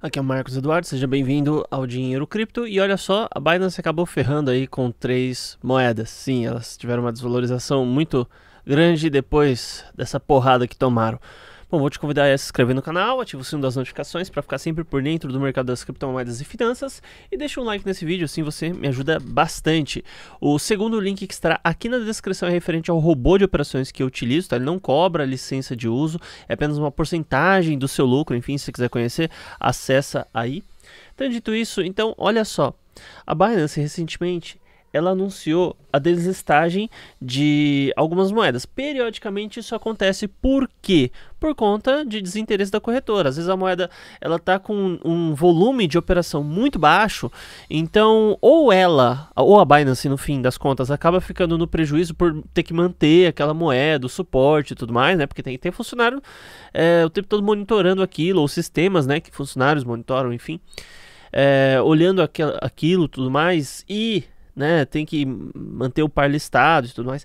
Aqui é o Marcos Eduardo, seja bem-vindo ao Dinheiro Cripto. E olha só, a Binance acabou ferrando aí com três moedas. Sim, elas tiveram uma desvalorização muito grande depois dessa porrada que tomaram. Bom, vou te convidar a se inscrever no canal, ativa o sino das notificações para ficar sempre por dentro do mercado das criptomoedas e finanças e deixa um like nesse vídeo, assim você me ajuda bastante. O segundo link que estará aqui na descrição é referente ao robô de operações que eu utilizo, tá? Ele não cobra licença de uso, é apenas uma porcentagem do seu lucro, enfim, se você quiser conhecer, acessa aí. Então, dito isso, então, olha só. A Binance recentemente ela anunciou a desestagem de algumas moedas. Periodicamente isso acontece por quê? Por conta de desinteresse da corretora. Às vezes a moeda ela tá com um volume de operação muito baixo, então ou ela, ou a Binance no fim das contas acaba ficando no prejuízo por ter que manter aquela moeda, o suporte e tudo mais, né? Porque tem que ter funcionário é, o tempo todo monitorando aquilo, ou sistemas, né, que funcionários monitoram, enfim. É, olhando aqu aquilo tudo mais e né? Tem que manter o par listado e tudo mais.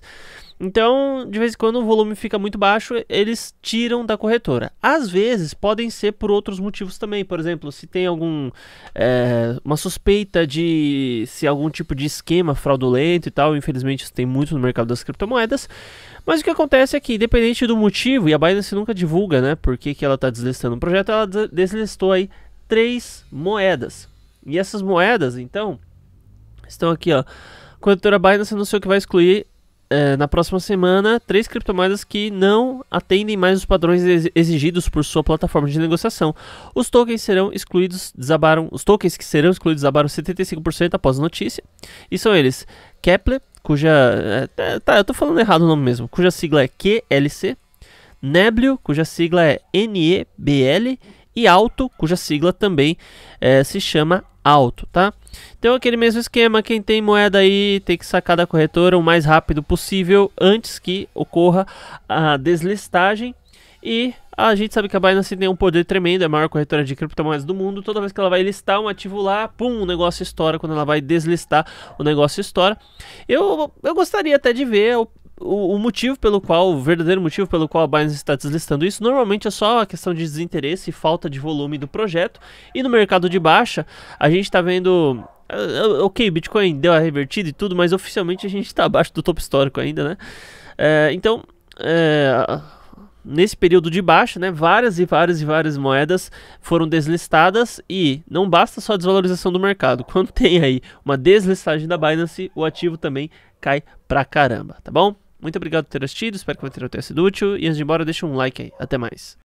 Então, de vez em quando o volume fica muito baixo, eles tiram da corretora. Às vezes podem ser por outros motivos também. Por exemplo, se tem algum é, uma suspeita de se algum tipo de esquema fraudulento e tal. Infelizmente, isso tem muito no mercado das criptomoedas. Mas o que acontece é que, independente do motivo, e a Binance nunca divulga, né? Por que, que ela está deslistando o projeto, ela deslistou aí três moedas. E essas moedas, então, Estão aqui, ó. A corretora Binance anunciou que vai excluir é, na próxima semana três criptomoedas que não atendem mais os padrões exigidos por sua plataforma de negociação. Os tokens serão excluídos, desabaram. Os tokens que serão excluídos desabaram 75% após a notícia. E são eles: Kepler, cuja. É, é, tá, eu tô falando errado o nome mesmo, cuja sigla é QLC, Neblio, cuja sigla é NEBL, e Alto, cuja sigla também é, se chama Alto, tá? Então aquele mesmo esquema, quem tem moeda aí tem que sacar da corretora o mais rápido possível antes que ocorra a deslistagem. E a gente sabe que a Binance tem um poder tremendo, é a maior corretora de criptomoedas do mundo. Toda vez que ela vai listar um ativo lá, pum, o negócio estoura. Quando ela vai deslistar, o negócio estoura. Eu, eu gostaria até de ver o, o, motivo pelo qual, o verdadeiro motivo pelo qual a Binance está deslistando isso, normalmente é só a questão de desinteresse e falta de volume do projeto. E no mercado de baixa, a gente está vendo. Eh, eh, ok, Bitcoin deu a revertida e tudo, mas oficialmente a gente está abaixo do topo histórico ainda, né? É, então, é, nesse período de baixa, né, várias e várias e várias moedas foram deslistadas e não basta só a desvalorização do mercado. Quando tem aí uma deslistagem da Binance, o ativo também cai pra caramba, tá bom? Muito obrigado por ter assistido, espero que o material tenha sido útil. E antes de ir embora, deixa um like aí. Até mais.